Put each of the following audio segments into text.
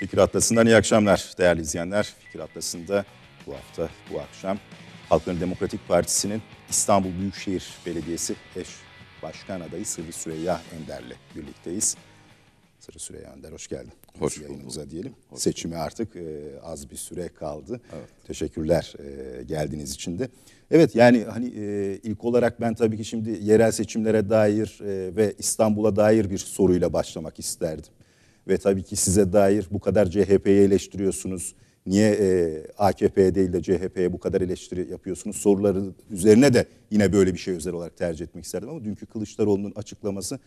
Fikir Atlası'ndan iyi akşamlar değerli izleyenler. Fikir Atlası'nda bu hafta, bu akşam Halkların Demokratik Partisi'nin İstanbul Büyükşehir Belediyesi eş başkan adayı Sırrı Süreyya Enderle birlikteyiz. Sırrı Süreyya Ender hoş geldin. Hoş Biz yayınımıza diyelim. Hoş Seçime artık e, az bir süre kaldı. Evet. Teşekkürler e, geldiğiniz için de. Evet yani hani e, ilk olarak ben tabii ki şimdi yerel seçimlere dair e, ve İstanbul'a dair bir soruyla başlamak isterdim ve tabii ki size dair bu kadar CHP'yi eleştiriyorsunuz. Niye e, AKP değil de CHP'ye bu kadar eleştiri yapıyorsunuz soruları üzerine de yine böyle bir şey özel olarak tercih etmek isterdim. Ama dünkü Kılıçdaroğlu'nun açıklaması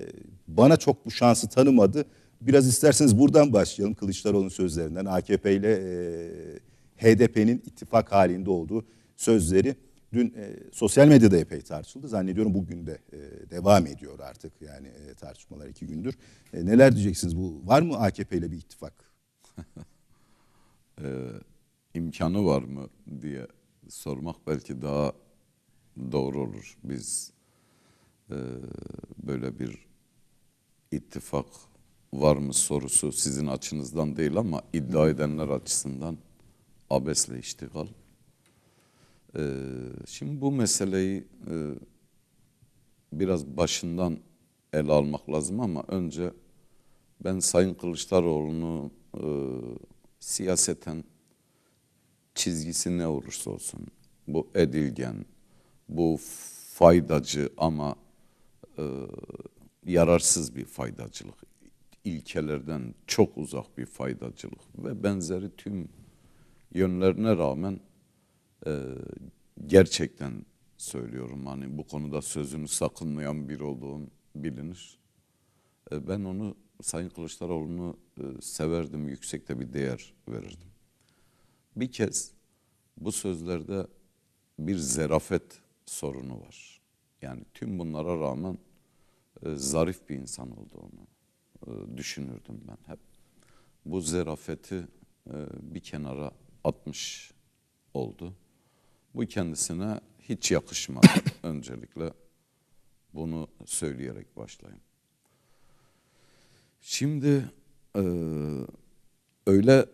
e, bana çok bu şansı tanımadı. Biraz isterseniz buradan başlayalım Kılıçdaroğlu'nun sözlerinden AKP ile e, HDP'nin ittifak halinde olduğu sözleri. Dün e, sosyal medyada epey tartışıldı. Zannediyorum bugün de e, devam ediyor artık yani e, tartışmalar iki gündür. E, neler diyeceksiniz? Bu var mı AKP ile bir ittifak? e, imkanı var mı diye sormak belki daha doğru olur. Biz e, böyle bir ittifak var mı sorusu sizin açınızdan değil ama iddia edenler açısından abesle iştigal ee, şimdi bu meseleyi e, biraz başından ele almak lazım ama önce ben Sayın Kılıçdaroğlu'nu e, siyaseten çizgisi ne olursa olsun bu edilgen, bu faydacı ama e, yararsız bir faydacılık, ilkelerden çok uzak bir faydacılık ve benzeri tüm yönlerine rağmen e, gerçekten söylüyorum hani bu konuda sözünü sakınmayan bir olduğum bilinir. E, ben onu Sayın Kılıçdaroğlu'nu e, severdim, yüksekte bir değer verirdim. Bir kez bu sözlerde bir zerafet sorunu var. Yani tüm bunlara rağmen e, zarif bir insan olduğunu e, düşünürdüm ben hep. Bu zerafeti e, bir kenara atmış oldu. Bu kendisine hiç yakışmaz. Öncelikle bunu söyleyerek başlayayım. Şimdi e, öyle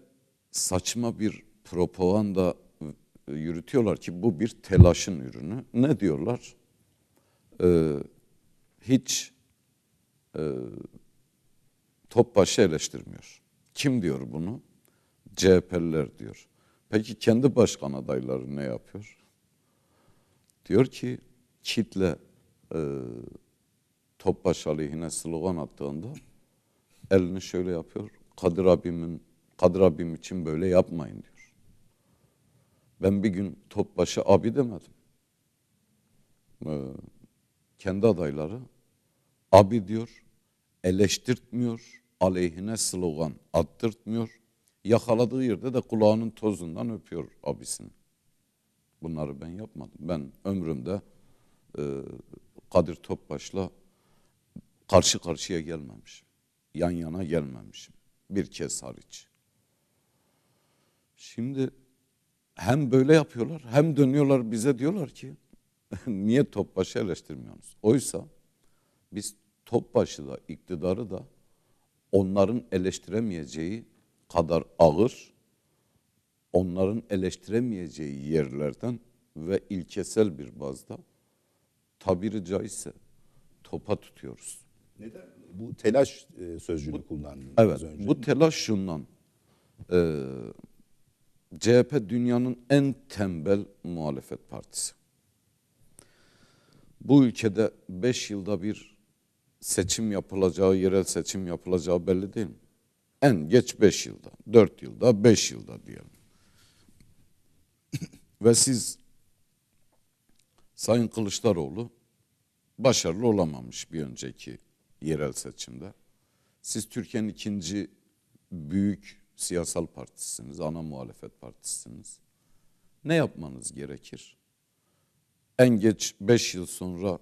saçma bir propaganda yürütüyorlar ki bu bir telaşın ürünü. Ne diyorlar? E, hiç e, Topbaşı eleştirmiyor. Kim diyor bunu? CHP'liler diyor. Peki kendi başkan adayları ne yapıyor? Diyor ki kitle e, Topbaş aleyhine slogan attığında elini şöyle yapıyor. Kadir abimin Kadir abim için böyle yapmayın diyor. Ben bir gün Topbaş'a abi demedim. Ee, kendi adayları abi diyor, eleştirtmiyor, aleyhine slogan attırtmıyor, yakaladığı yerde de kulağının tozundan öpüyor abisini. Bunları ben yapmadım. Ben ömrümde e, Kadir Topbaş'la karşı karşıya gelmemişim. Yan yana gelmemişim. Bir kez hariç. Şimdi hem böyle yapıyorlar hem dönüyorlar bize diyorlar ki niye Topbaş'ı eleştirmiyorsunuz? Oysa biz Topbaş'ı da iktidarı da onların eleştiremeyeceği kadar ağır onların eleştiremeyeceği yerlerden ve ilkesel bir bazda tabiri caizse topa tutuyoruz. Neden? Bu telaş e, sözcüğünü bu, kullandınız evet, önce. Bu telaş şundan. E, CHP dünyanın en tembel muhalefet partisi. Bu ülkede 5 yılda bir seçim yapılacağı, yerel seçim yapılacağı belli değil mi? En geç beş yılda, dört yılda, beş yılda diyelim. Ve siz Sayın Kılıçdaroğlu başarılı olamamış bir önceki yerel seçimde. Siz Türkiye'nin ikinci büyük siyasal partisiniz, ana muhalefet partisiniz. Ne yapmanız gerekir? En geç beş yıl sonra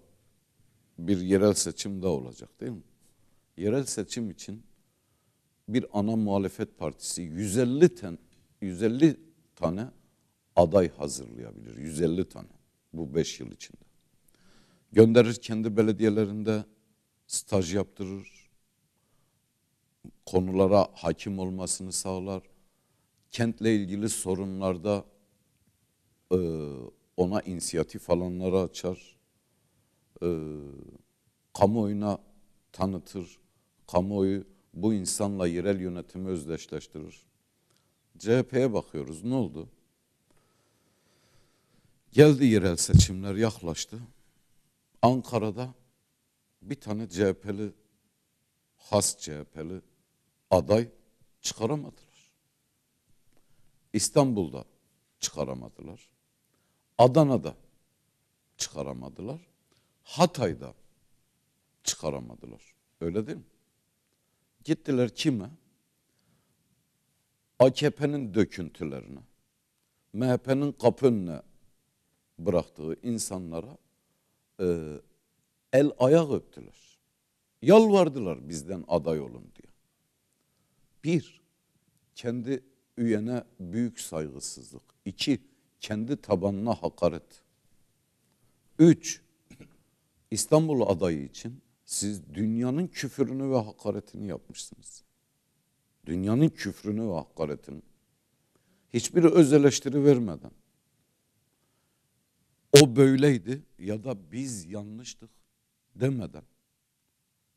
bir yerel seçim daha olacak değil mi? Yerel seçim için bir ana muhalefet partisi 150 ten, 150 tane aday hazırlayabilir. 150 tane bu 5 yıl içinde. Gönderir kendi belediyelerinde staj yaptırır. Konulara hakim olmasını sağlar. Kentle ilgili sorunlarda e, ona inisiyatif alanları açar. E, kamuoyuna tanıtır. Kamuoyu bu insanla yerel yönetimi özdeşleştirir. CHP'ye bakıyoruz ne oldu? Geldi yerel seçimler yaklaştı. Ankara'da bir tane CHP'li, has CHP'li aday çıkaramadılar. İstanbul'da çıkaramadılar. Adana'da çıkaramadılar. Hatay'da çıkaramadılar. Öyle değil mi? Gittiler kimi? AKP'nin döküntülerini, MHP'nin kapı önüne bıraktığı insanlara e, el ayak öptüler. Yalvardılar bizden aday olun diye. Bir, kendi üyene büyük saygısızlık. İki, kendi tabanına hakaret. Üç, İstanbul adayı için siz dünyanın küfürünü ve hakaretini yapmışsınız. Dünyanın küfrünü ve hakaretini. Hiçbir öz eleştiri vermeden. O böyleydi ya da biz yanlıştık demeden.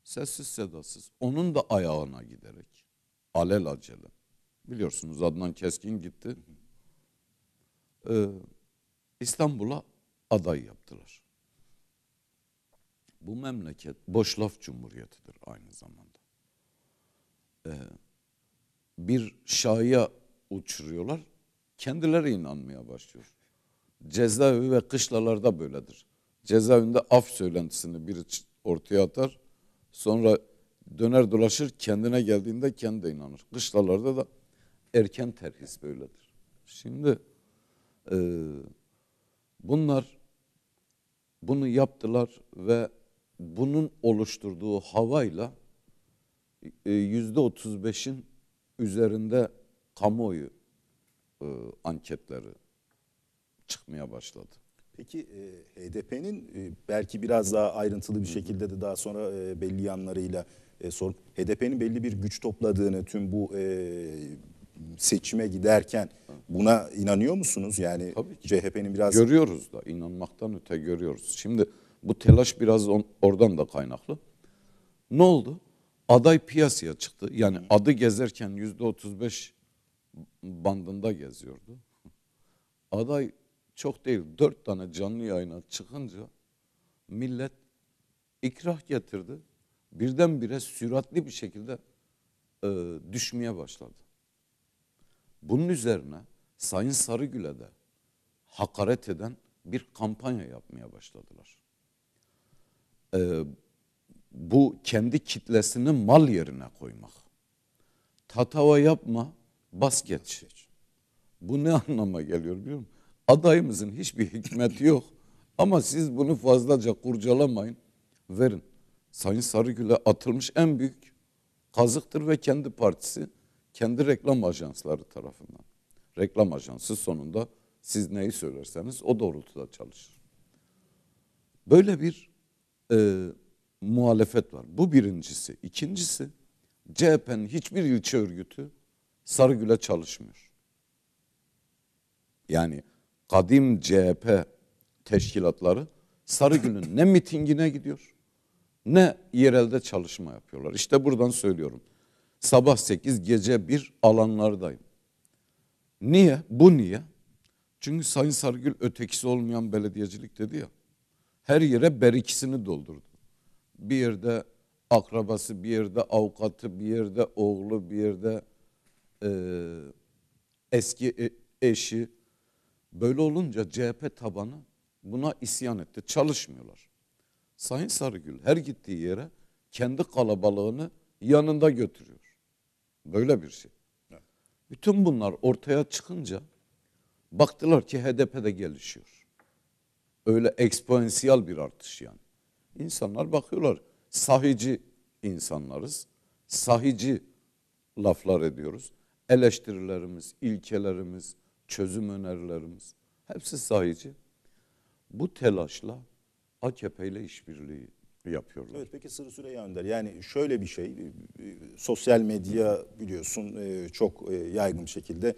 Sessiz sedasız onun da ayağına giderek alel acele. Biliyorsunuz Adnan Keskin gitti. Ee, İstanbul'a aday yaptılar bu memleket boş cumhuriyetidir aynı zamanda. Ee, bir şaya uçuruyorlar, kendileri inanmaya başlıyor. Cezaevi ve kışlalarda böyledir. Cezaevinde af söylentisini biri ortaya atar, sonra döner dolaşır kendine geldiğinde kendi inanır. Kışlalarda da erken terhis böyledir. Şimdi e, bunlar bunu yaptılar ve bunun oluşturduğu havayla e, yüzde 35'in üzerinde kamuoyu e, anketleri çıkmaya başladı. Peki e, HDP'nin belki biraz daha ayrıntılı bir şekilde de daha sonra belli yanlarıyla e, HDP'nin belli bir güç topladığını tüm bu seçime giderken buna inanıyor musunuz? Yani CHP'nin biraz... Görüyoruz da inanmaktan öte görüyoruz. Şimdi bu telaş biraz on, oradan da kaynaklı. Ne oldu? Aday piyasaya çıktı. Yani adı gezerken yüzde otuz beş bandında geziyordu. Aday çok değil dört tane canlı yayına çıkınca millet ikrah getirdi. Birdenbire süratli bir şekilde e, düşmeye başladı. Bunun üzerine Sayın Sarıgül'e de hakaret eden bir kampanya yapmaya başladılar e, bu kendi kitlesini mal yerine koymak. Tatava yapma, bas geç. Bu ne anlama geliyor biliyor musun? Adayımızın hiçbir hikmeti yok. Ama siz bunu fazlaca kurcalamayın. Verin. Sayın Sarıgül'e atılmış en büyük kazıktır ve kendi partisi, kendi reklam ajansları tarafından. Reklam ajansı sonunda siz neyi söylerseniz o doğrultuda çalışır. Böyle bir e, muhalefet var. Bu birincisi. İkincisi CHP'nin hiçbir ilçe örgütü Sarıgül'e çalışmıyor. Yani kadim CHP teşkilatları Sarıgül'ün ne mitingine gidiyor ne yerelde çalışma yapıyorlar. İşte buradan söylüyorum. Sabah 8 gece 1 alanlardayım. Niye? Bu niye? Çünkü Sayın Sarıgül ötekisi olmayan belediyecilik dedi ya her yere berikisini doldurdu. Bir yerde akrabası, bir yerde avukatı, bir yerde oğlu, bir yerde e, eski e, eşi. Böyle olunca CHP tabanı buna isyan etti. Çalışmıyorlar. Sayın Sarıgül her gittiği yere kendi kalabalığını yanında götürüyor. Böyle bir şey. Evet. Bütün bunlar ortaya çıkınca baktılar ki HDP de gelişiyor. Öyle eksponansiyel bir artış yani. İnsanlar bakıyorlar sahici insanlarız. Sahici laflar ediyoruz. Eleştirilerimiz, ilkelerimiz, çözüm önerilerimiz hepsi sahici. Bu telaşla AKP ile işbirliği yapıyorlar. Evet peki Sırrı Süreyya Önder yani şöyle bir şey e, e, sosyal medya biliyorsun e, çok yaygın şekilde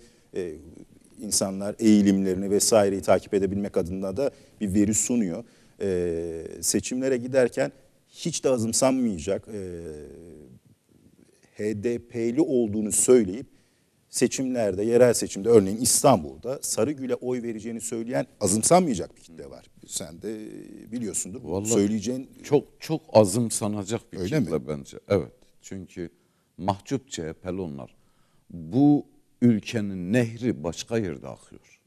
insanlar eğilimlerini vesaireyi takip edebilmek adına da bir veri sunuyor. E, seçimlere giderken hiç de azımsanmayacak e, HDP'li olduğunu söyleyip seçimlerde, yerel seçimde örneğin İstanbul'da Sarıgül'e oy vereceğini söyleyen azımsanmayacak bir kitle var. Sen de biliyorsundur. Vallahi Söyleyeceğin çok çok azımsanacak bir Öyle kitle mi? bence. Evet. Çünkü mahcup CHP'li onlar. Bu ülkenin nehri başka yerde akıyor.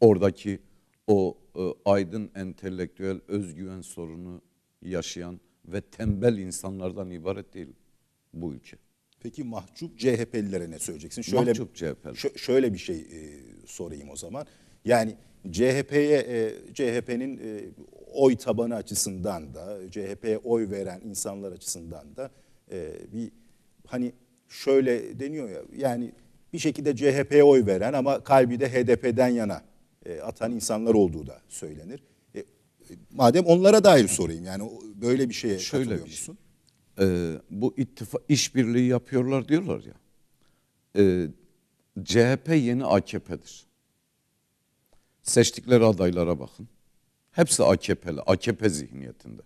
Oradaki o e, aydın entelektüel özgüven sorunu yaşayan ve tembel insanlardan ibaret değil bu ülke. Peki mahcup CHP'lilere ne söyleyeceksin? Şöyle, mahcup CHP'liler. Şöyle bir şey e, sorayım o zaman. Yani CHP'ye e, CHP'nin e, oy tabanı açısından da CHP'ye oy veren insanlar açısından da e, bir hani şöyle deniyor ya yani bir şekilde CHP'ye oy veren ama kalbi de HDP'den yana e, atan insanlar olduğu da söylenir. E, madem onlara dair sorayım yani böyle bir şeye şöyle katılıyor bir Şey. Ee, bu ittifa işbirliği yapıyorlar diyorlar ya. E, CHP yeni AKP'dir. Seçtikleri adaylara bakın. Hepsi AKP'li, AKP zihniyetinde.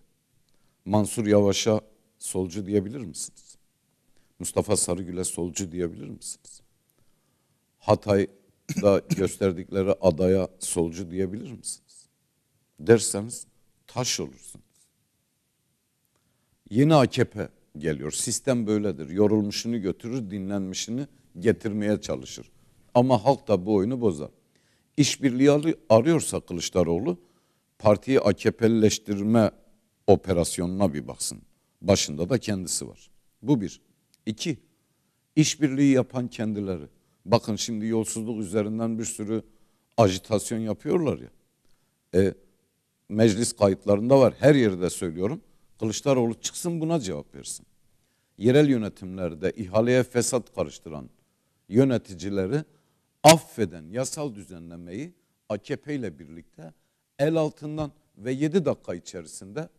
Mansur Yavaş'a solcu diyebilir misiniz? Mustafa Sarıgül'e solcu diyebilir misiniz? Hatay'da gösterdikleri adaya solcu diyebilir misiniz? Derseniz taş olursunuz. Yeni AKP geliyor. Sistem böyledir. Yorulmuşunu götürür, dinlenmişini getirmeye çalışır. Ama halk da bu oyunu bozar. İşbirliği arıyorsa Kılıçdaroğlu partiyi AKP'lileştirme operasyonuna bir baksın. Başında da kendisi var. Bu bir. İki, işbirliği yapan kendileri. Bakın şimdi yolsuzluk üzerinden bir sürü ajitasyon yapıyorlar ya. E, meclis kayıtlarında var. Her yerde söylüyorum. Kılıçdaroğlu çıksın buna cevap versin. Yerel yönetimlerde ihaleye fesat karıştıran yöneticileri affeden yasal düzenlemeyi AKP ile birlikte el altından ve 7 dakika içerisinde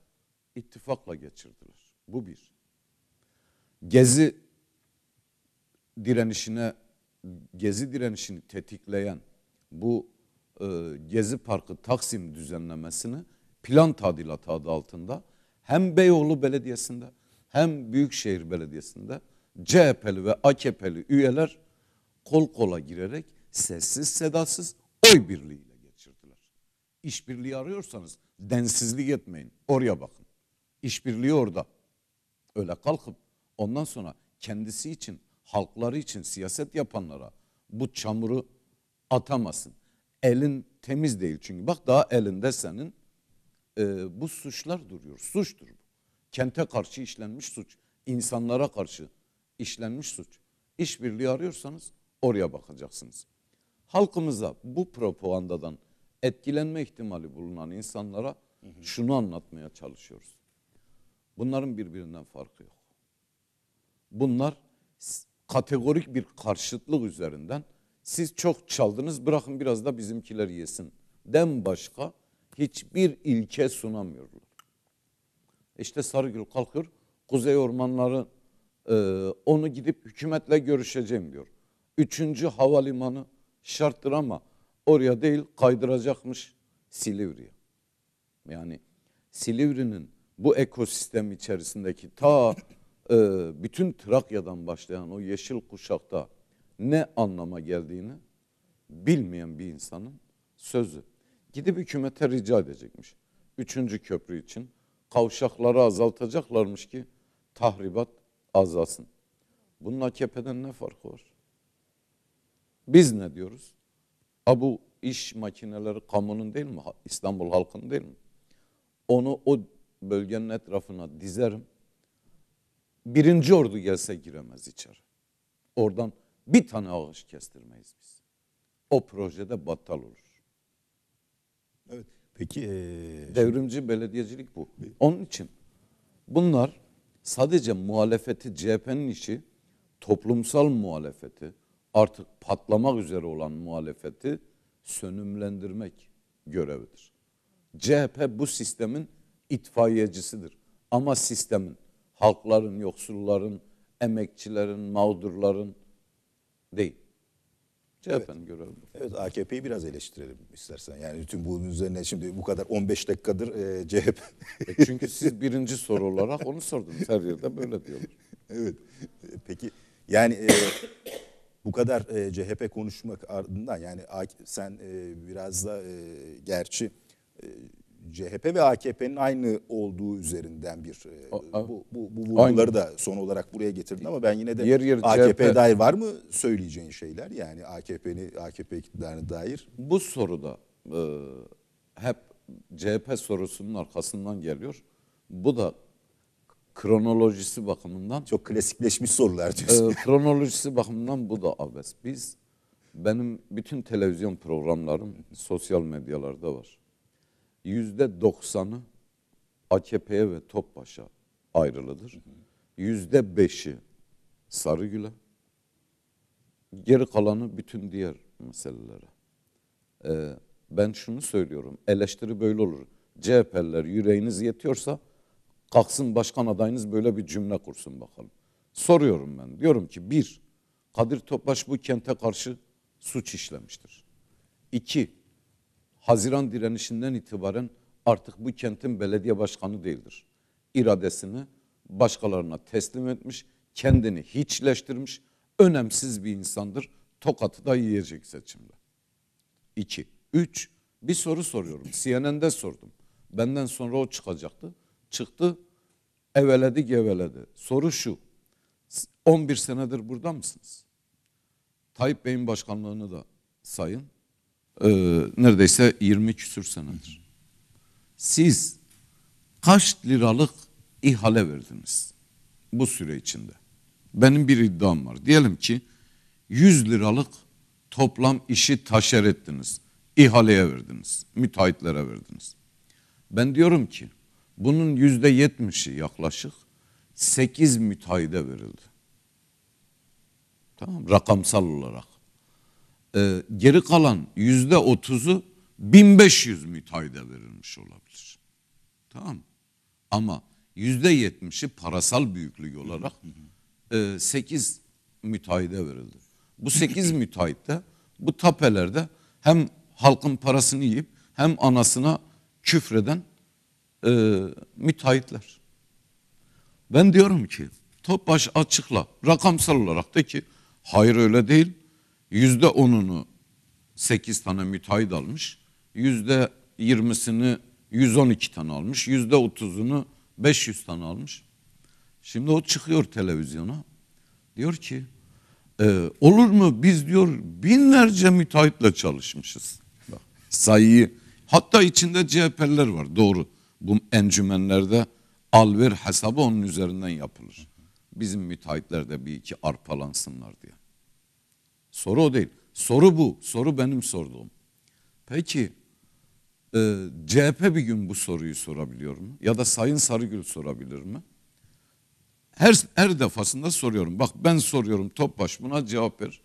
ittifakla geçirdiler. Bu bir. Gezi direnişine gezi direnişini tetikleyen bu e, Gezi Parkı Taksim düzenlemesini plan tadilatı adı altında hem Beyoğlu Belediyesi'nde hem Büyükşehir Belediyesi'nde CHP'li ve AKP'li üyeler kol kola girerek sessiz sedasız oy birliğiyle geçirdiler. İşbirliği arıyorsanız densizlik etmeyin. Oraya bakın. İşbirliği orada. Öyle kalkıp Ondan sonra kendisi için, halkları için siyaset yapanlara bu çamuru atamasın. Elin temiz değil çünkü bak daha elinde senin e, bu suçlar duruyor. Suçtur bu. Kente karşı işlenmiş suç, insanlara karşı işlenmiş suç. İşbirliği arıyorsanız oraya bakacaksınız. Halkımıza bu propagandadan etkilenme ihtimali bulunan insanlara hı hı. şunu anlatmaya çalışıyoruz. Bunların birbirinden farkı yok. Bunlar kategorik bir karşıtlık üzerinden siz çok çaldınız bırakın biraz da bizimkiler yesin den başka hiçbir ilke sunamıyorlar. İşte Sarıgül kalkıyor Kuzey Ormanları e, onu gidip hükümetle görüşeceğim diyor. Üçüncü havalimanı şarttır ama oraya değil kaydıracakmış Silivri'ye. Yani Silivri'nin bu ekosistem içerisindeki ta ee, bütün Trakya'dan başlayan o yeşil kuşakta ne anlama geldiğini bilmeyen bir insanın sözü. Gidip hükümete rica edecekmiş. Üçüncü köprü için kavşakları azaltacaklarmış ki tahribat azalsın. Bunun AKP'den ne farkı var? Biz ne diyoruz? A bu iş makineleri kamunun değil mi? İstanbul halkının değil mi? Onu o bölgenin etrafına dizerim birinci ordu gelse giremez içeri. Oradan bir tane ağaç kestirmeyiz biz. O projede batal olur. Evet. Peki ee, devrimci belediyecilik bu. Onun için bunlar sadece muhalefeti CHP'nin işi, toplumsal muhalefeti, artık patlamak üzere olan muhalefeti sönümlendirmek görevidir. CHP bu sistemin itfaiyecisidir. Ama sistemin halkların, yoksulların, emekçilerin, mağdurların değil. CHP'nin evet. görevi Evet AKP'yi biraz eleştirelim istersen. Yani bütün bunun üzerine şimdi bu kadar 15 dakikadır e, CHP. e çünkü siz birinci soru olarak onu sordunuz. Her yerde böyle diyorlar. evet. E, peki yani e, bu kadar e, CHP konuşmak ardından yani sen e, biraz da e, gerçi e, CHP ve AKP'nin aynı olduğu üzerinden bir e, bu, bu, bu vurguları da son olarak buraya getirdim ama ben yine de yer, yer, AKP'ye CHP. dair var mı söyleyeceğin şeyler yani AKP'nin AKP iktidarına dair? Bu soruda e, hep CHP sorusunun arkasından geliyor. Bu da kronolojisi bakımından çok klasikleşmiş sorular E, kronolojisi bakımından bu da abes. Biz benim bütün televizyon programlarım sosyal medyalarda var yüzde doksanı AKP'ye ve Topbaş'a ayrılıdır. Yüzde beşi Sarıgül'e. Geri kalanı bütün diğer meselelere. Ee, ben şunu söylüyorum. Eleştiri böyle olur. CHP'liler yüreğiniz yetiyorsa kalksın başkan adayınız böyle bir cümle kursun bakalım. Soruyorum ben. Diyorum ki bir, Kadir Topbaş bu kente karşı suç işlemiştir. İki, Haziran direnişinden itibaren artık bu kentin belediye başkanı değildir. İradesini başkalarına teslim etmiş, kendini hiçleştirmiş, önemsiz bir insandır. Tokatı da yiyecek seçimde. İki, üç. Bir soru soruyorum. CNN'de sordum. Benden sonra o çıkacaktı. Çıktı, eveledi geveledi. Soru şu. 11 senedir burada mısınız? Tayyip Bey'in başkanlığını da sayın e, neredeyse 20 küsür senedir. Siz kaç liralık ihale verdiniz bu süre içinde? Benim bir iddiam var. Diyelim ki 100 liralık toplam işi taşer ettiniz. İhaleye verdiniz. Müteahhitlere verdiniz. Ben diyorum ki bunun yüzde yetmişi yaklaşık 8 müteahhide verildi. Tamam rakamsal olarak e, geri kalan yüzde otuzu 1500 müteahhide verilmiş olabilir. Tamam Ama yüzde yetmişi parasal büyüklük olarak e, 8 müteahhide verildi. Bu 8 de bu tapelerde hem halkın parasını yiyip hem anasına küfreden e, müteahhitler. Ben diyorum ki Topbaş açıkla rakamsal olarak da ki hayır öyle değil yüzde onunu 8 tane müteahhit almış. Yüzde 20'sini 112 tane almış. Yüzde 30'unu 500 tane almış. Şimdi o çıkıyor televizyona. Diyor ki e, olur mu biz diyor binlerce müteahhitle çalışmışız. Bak, sayıyı hatta içinde CHP'liler var doğru. Bu encümenlerde alver hesabı onun üzerinden yapılır. Bizim müteahhitler de bir iki arpalansınlar diye. Soru o değil. Soru bu. Soru benim sorduğum. Peki e, CHP bir gün bu soruyu sorabiliyor mu? Ya da Sayın Sarıgül sorabilir mi? Her, her defasında soruyorum. Bak ben soruyorum Topbaş buna cevap ver.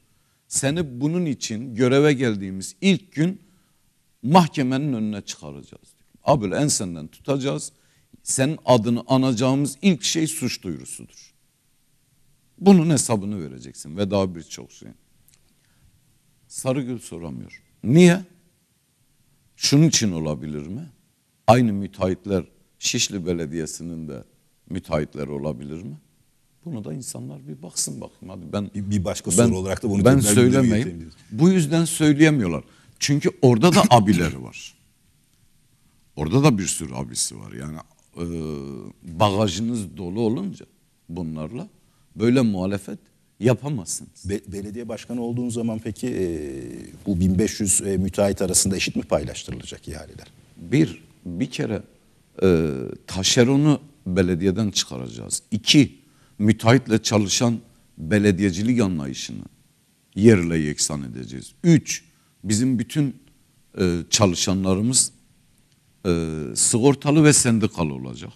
Seni bunun için göreve geldiğimiz ilk gün mahkemenin önüne çıkaracağız. Abül senden tutacağız. Senin adını anacağımız ilk şey suç duyurusudur. Bunun hesabını vereceksin ve daha birçok şeyin. Sarıgül soramıyor. Niye? Şunun için olabilir mi? Aynı müteahhitler Şişli Belediyesi'nin de müteahhitler olabilir mi? Bunu da insanlar bir baksın bakayım. Hadi ben bir, bir başka soru olarak da bunu ben söylemeyeyim. Bu yüzden söyleyemiyorlar. Çünkü orada da abileri var. Orada da bir sürü abisi var. Yani e, bagajınız dolu olunca bunlarla böyle muhalefet yapamazsınız. Be- belediye başkanı olduğun zaman peki e, bu 1500 e, müteahhit arasında eşit mi paylaştırılacak ihaleler? Bir, bir kere e, taşeronu belediyeden çıkaracağız. İki, müteahhitle çalışan belediyecilik anlayışını yerle yeksan edeceğiz. Üç, bizim bütün e, çalışanlarımız e, sigortalı ve sendikalı olacak.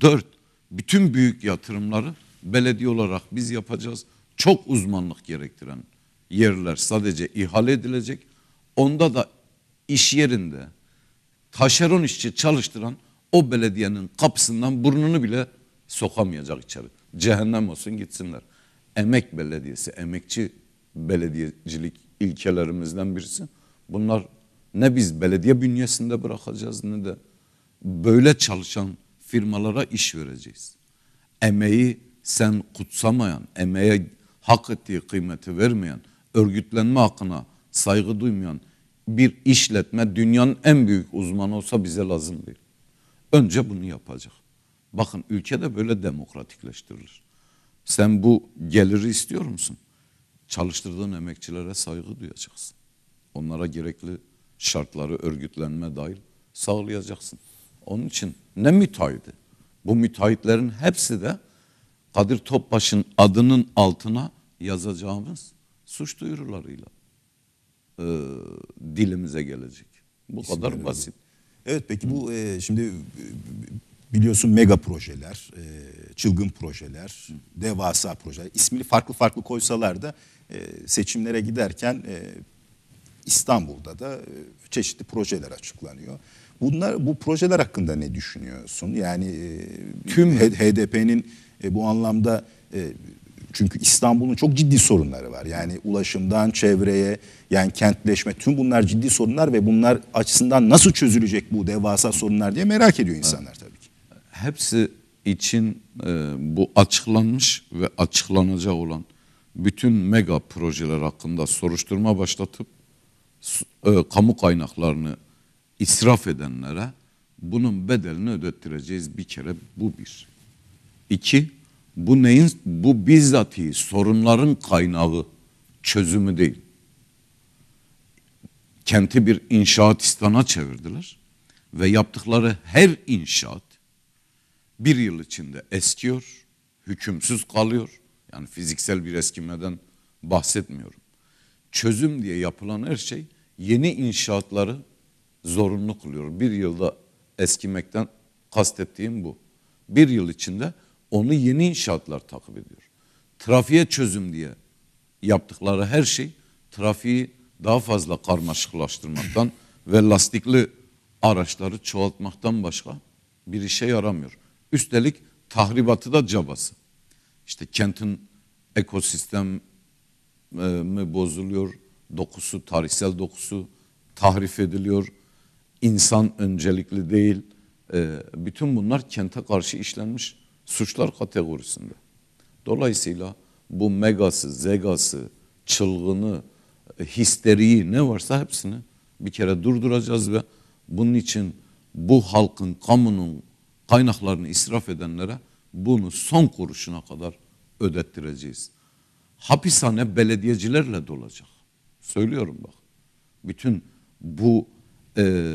Dört, bütün büyük yatırımları belediye olarak biz yapacağız çok uzmanlık gerektiren yerler sadece ihale edilecek. Onda da iş yerinde taşeron işçi çalıştıran o belediyenin kapısından burnunu bile sokamayacak içeri. Cehennem olsun gitsinler. Emek belediyesi, emekçi belediyecilik ilkelerimizden birisi. Bunlar ne biz belediye bünyesinde bırakacağız ne de böyle çalışan firmalara iş vereceğiz. Emeği sen kutsamayan, emeğe hak ettiği kıymeti vermeyen, örgütlenme hakkına saygı duymayan bir işletme dünyanın en büyük uzmanı olsa bize lazım değil. Önce bunu yapacak. Bakın ülkede böyle demokratikleştirilir. Sen bu geliri istiyor musun? Çalıştırdığın emekçilere saygı duyacaksın. Onlara gerekli şartları örgütlenme dahil sağlayacaksın. Onun için ne müteahhidi? Bu müteahhitlerin hepsi de Kadir Topbaş'ın adının altına yazacağımız suç duyurularıyla e, dilimize gelecek. Bu İsim kadar basit. Evet peki bu e, şimdi e, biliyorsun mega projeler, e, çılgın projeler, Hı. devasa projeler. İsmini farklı farklı koysalar da e, seçimlere giderken e, İstanbul'da da e, çeşitli projeler açıklanıyor. Bunlar bu projeler hakkında ne düşünüyorsun? Yani e, tüm HDP'nin e, bu anlamda e, çünkü İstanbul'un çok ciddi sorunları var. Yani ulaşımdan çevreye, yani kentleşme tüm bunlar ciddi sorunlar ve bunlar açısından nasıl çözülecek bu devasa sorunlar diye merak ediyor insanlar tabii ki. Hepsi için e, bu açıklanmış ve açıklanacak olan bütün mega projeler hakkında soruşturma başlatıp e, kamu kaynaklarını israf edenlere bunun bedelini ödettireceğiz bir kere bu bir. İki, bu neyin? Bu bizzatihi sorunların kaynağı, çözümü değil. Kenti bir inşaat istan'a çevirdiler ve yaptıkları her inşaat bir yıl içinde eskiyor, hükümsüz kalıyor. Yani fiziksel bir eskimeden bahsetmiyorum. Çözüm diye yapılan her şey yeni inşaatları zorunlu kılıyor. Bir yılda eskimekten kastettiğim bu. Bir yıl içinde onu yeni inşaatlar takip ediyor. Trafiğe çözüm diye yaptıkları her şey trafiği daha fazla karmaşıklaştırmaktan ve lastikli araçları çoğaltmaktan başka bir işe yaramıyor. Üstelik tahribatı da cabası. İşte kentin ekosistemi e, bozuluyor, dokusu, tarihsel dokusu tahrif ediliyor. İnsan öncelikli değil. E, bütün bunlar kente karşı işlenmiş suçlar kategorisinde. Dolayısıyla bu megası, zegası, çılgını, e, histeriyi ne varsa hepsini bir kere durduracağız ve bunun için bu halkın, kamunun kaynaklarını israf edenlere bunu son kuruşuna kadar ödettireceğiz. Hapishane belediyecilerle dolacak. Söylüyorum bak. Bütün bu e,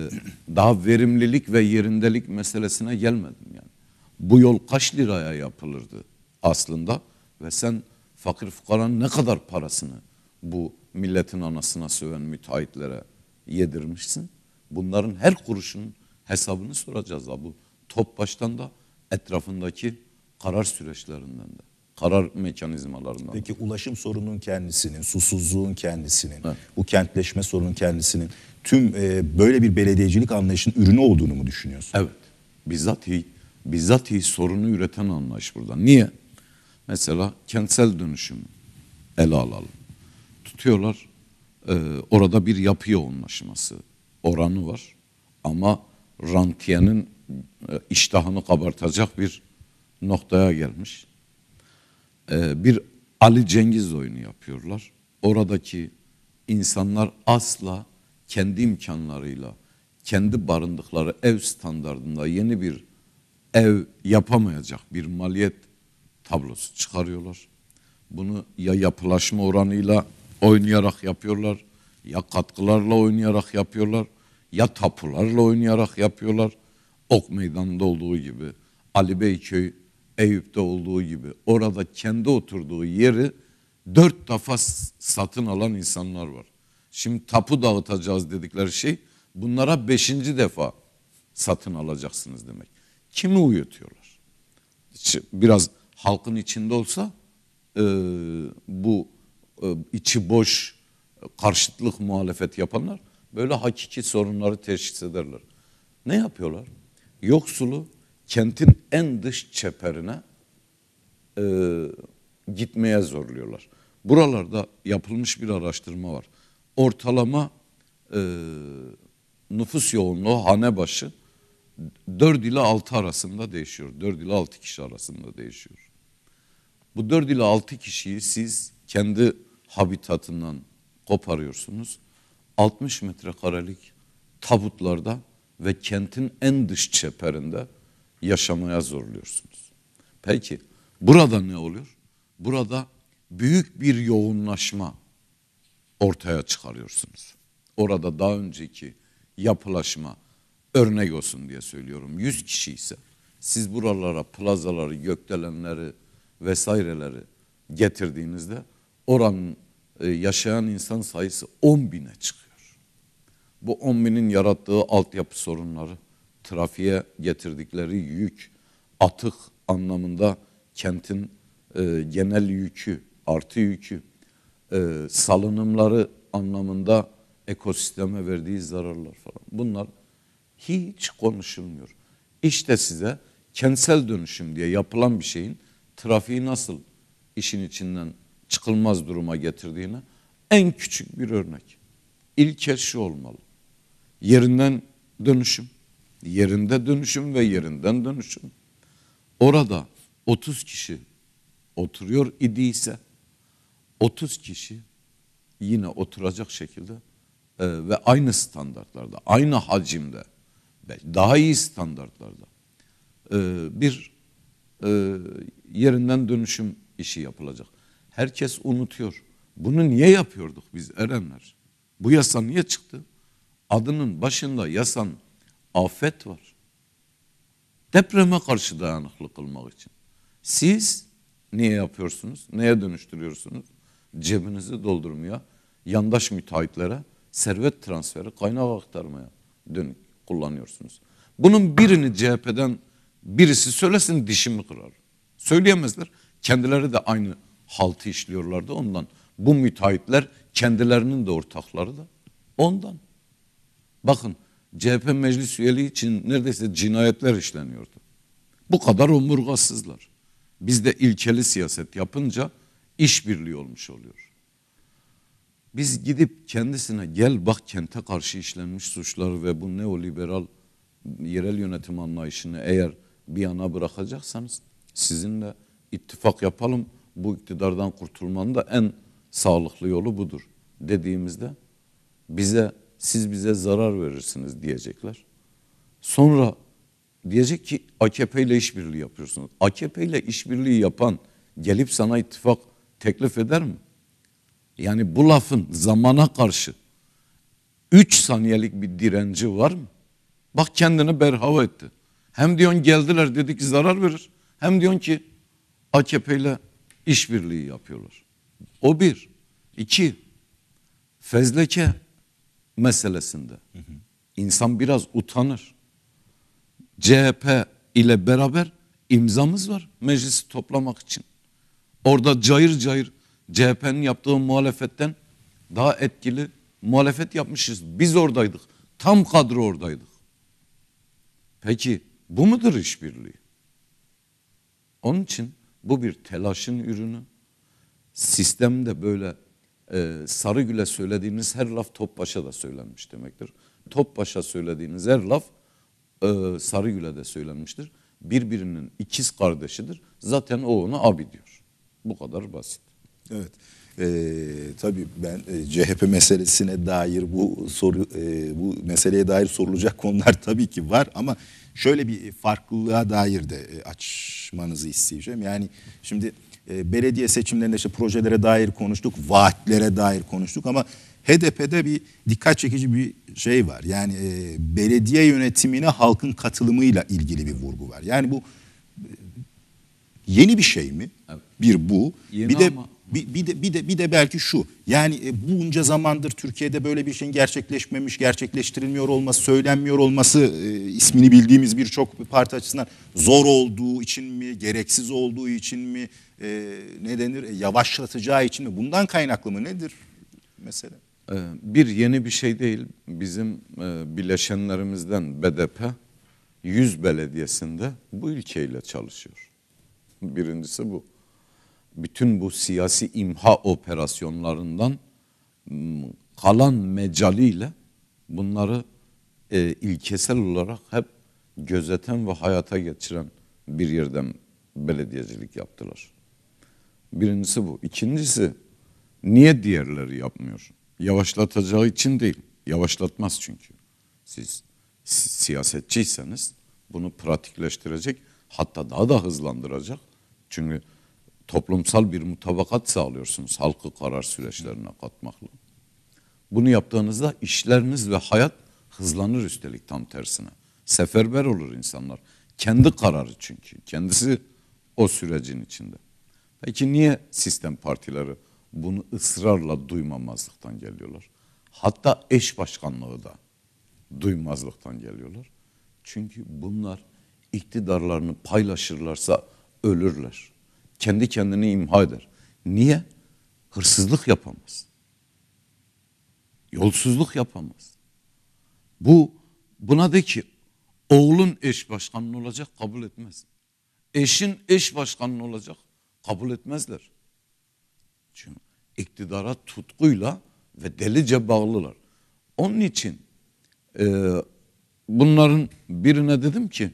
daha verimlilik ve yerindelik meselesine gelmedim yani bu yol kaç liraya yapılırdı aslında ve sen fakir fukaranın ne kadar parasını bu milletin anasına söven müteahhitlere yedirmişsin. Bunların her kuruşunun hesabını soracağız da bu top baştan da etrafındaki karar süreçlerinden de karar mekanizmalarından. Peki ulaşım sorunun kendisinin, susuzluğun kendisinin, evet. bu kentleşme sorunun kendisinin tüm e, böyle bir belediyecilik anlayışının ürünü olduğunu mu düşünüyorsun? Evet. Bizzat bizatihi sorunu üreten anlayış burada. Niye? Mesela kentsel dönüşüm ele alalım. Tutuyorlar e, orada bir yapı yoğunlaşması oranı var ama rantiyenin e, iştahını kabartacak bir noktaya gelmiş. E, bir Ali Cengiz oyunu yapıyorlar. Oradaki insanlar asla kendi imkanlarıyla, kendi barındıkları ev standartında yeni bir ev yapamayacak bir maliyet tablosu çıkarıyorlar. Bunu ya yapılaşma oranıyla oynayarak yapıyorlar, ya katkılarla oynayarak yapıyorlar, ya tapularla oynayarak yapıyorlar. Ok meydanında olduğu gibi, Ali Beyköy, Eyüp'te olduğu gibi orada kendi oturduğu yeri dört defa satın alan insanlar var. Şimdi tapu dağıtacağız dedikleri şey bunlara beşinci defa satın alacaksınız demek. Kimi uyutuyorlar? Biraz halkın içinde olsa e, bu e, içi boş e, karşıtlık muhalefet yapanlar böyle hakiki sorunları teşhis ederler. Ne yapıyorlar? Yoksulu kentin en dış çeperine e, gitmeye zorluyorlar. Buralarda yapılmış bir araştırma var. Ortalama e, nüfus yoğunluğu hane başı 4 ile 6 arasında değişiyor. 4 ile 6 kişi arasında değişiyor. Bu 4 ile 6 kişiyi siz kendi habitatından koparıyorsunuz. 60 metrekarelik tabutlarda ve kentin en dış çeperinde yaşamaya zorluyorsunuz. Peki burada ne oluyor? Burada büyük bir yoğunlaşma ortaya çıkarıyorsunuz. Orada daha önceki yapılaşma, örnek olsun diye söylüyorum. 100 kişi ise siz buralara plazaları, gökdelenleri vesaireleri getirdiğinizde oran e, yaşayan insan sayısı 10 bine çıkıyor. Bu 10 binin yarattığı altyapı sorunları, trafiğe getirdikleri yük, atık anlamında kentin e, genel yükü, artı yükü, e, salınımları anlamında ekosisteme verdiği zararlar falan. Bunlar hiç konuşulmuyor. İşte size kentsel dönüşüm diye yapılan bir şeyin trafiği nasıl işin içinden çıkılmaz duruma getirdiğine en küçük bir örnek. İlke şu olmalı. Yerinden dönüşüm, yerinde dönüşüm ve yerinden dönüşüm. Orada 30 kişi oturuyor idiyse 30 kişi yine oturacak şekilde e, ve aynı standartlarda, aynı hacimde daha iyi standartlarda ee, bir e, yerinden dönüşüm işi yapılacak. Herkes unutuyor. Bunu niye yapıyorduk biz Erenler? Bu yasa niye çıktı? Adının başında yasan afet var. Depreme karşı dayanıklı kılmak için. Siz niye yapıyorsunuz? Neye dönüştürüyorsunuz? Cebinizi doldurmaya, yandaş müteahhitlere servet transferi, kaynak aktarmaya dönük kullanıyorsunuz. Bunun birini CHP'den birisi söylesin dişimi kırar. Söyleyemezler. Kendileri de aynı haltı işliyorlardı ondan. Bu müteahhitler kendilerinin de ortakları da ondan. Bakın CHP meclis üyeliği için neredeyse cinayetler işleniyordu. Bu kadar omurgasızlar. Biz de ilkeli siyaset yapınca işbirliği olmuş oluyor. Biz gidip kendisine gel bak kente karşı işlenmiş suçlar ve bu neoliberal yerel yönetim anlayışını eğer bir yana bırakacaksanız sizinle ittifak yapalım bu iktidardan kurtulmanın da en sağlıklı yolu budur dediğimizde bize siz bize zarar verirsiniz diyecekler. Sonra diyecek ki AKP ile işbirliği yapıyorsunuz. AKP ile işbirliği yapan gelip sana ittifak teklif eder mi? Yani bu lafın zamana karşı 3 saniyelik bir direnci var mı? Bak kendini berhava etti. Hem diyorsun geldiler dedi ki zarar verir. Hem diyorsun ki AKP ile işbirliği yapıyorlar. O bir. İki, fezleke meselesinde hı hı. insan biraz utanır. CHP ile beraber imzamız var meclisi toplamak için. Orada cayır cayır CHP'nin yaptığı muhalefetten daha etkili muhalefet yapmışız. Biz oradaydık. Tam kadro oradaydık. Peki bu mudur işbirliği? Onun için bu bir telaşın ürünü. Sistemde böyle e, güle söylediğiniz her laf top başa da söylenmiş demektir. Top başa söylediğiniz her laf e, güle de söylenmiştir. Birbirinin ikiz kardeşidir. Zaten o onu abi diyor. Bu kadar basit. Evet. E, tabii ben e, CHP meselesine dair bu soru e, bu meseleye dair sorulacak konular tabii ki var ama şöyle bir farklılığa dair de e, açmanızı isteyeceğim. Yani şimdi e, belediye seçimlerinde işte projelere dair konuştuk, vaatlere dair konuştuk ama HDP'de bir dikkat çekici bir şey var. Yani e, belediye yönetimine halkın katılımıyla ilgili bir vurgu var. Yani bu e, yeni bir şey mi? Evet. Bir bu. Yeni bir de ama bir, bir de bir de bir de belki şu. Yani e, bunca zamandır Türkiye'de böyle bir şeyin gerçekleşmemiş, gerçekleştirilmiyor olması, söylenmiyor olması e, ismini bildiğimiz birçok parti açısından zor olduğu için mi, gereksiz olduğu için mi, e, ne denir, yavaşlatacağı için mi? Bundan kaynaklı mı nedir mesela? Bir yeni bir şey değil. Bizim bileşenlerimizden BDP 100 belediyesinde bu ilkeyle çalışıyor. Birincisi bu bütün bu siyasi imha operasyonlarından kalan mecaliyle bunları e, ilkesel olarak hep gözeten ve hayata geçiren bir yerden belediyecilik yaptılar. Birincisi bu. İkincisi niye diğerleri yapmıyor? Yavaşlatacağı için değil. Yavaşlatmaz çünkü. Siz siyasetçiyseniz bunu pratikleştirecek hatta daha da hızlandıracak. Çünkü toplumsal bir mutabakat sağlıyorsunuz halkı karar süreçlerine katmakla. Bunu yaptığınızda işleriniz ve hayat hızlanır üstelik tam tersine. Seferber olur insanlar. Kendi kararı çünkü. Kendisi o sürecin içinde. Peki niye sistem partileri bunu ısrarla duymamazlıktan geliyorlar? Hatta eş başkanlığı da duymazlıktan geliyorlar. Çünkü bunlar iktidarlarını paylaşırlarsa ölürler kendi kendini imha eder. Niye? Hırsızlık yapamaz. Yolsuzluk yapamaz. Bu buna de ki oğlun eş başkanı olacak kabul etmez. Eşin eş başkanı olacak kabul etmezler. Çünkü iktidara tutkuyla ve delice bağlılar. Onun için e, bunların birine dedim ki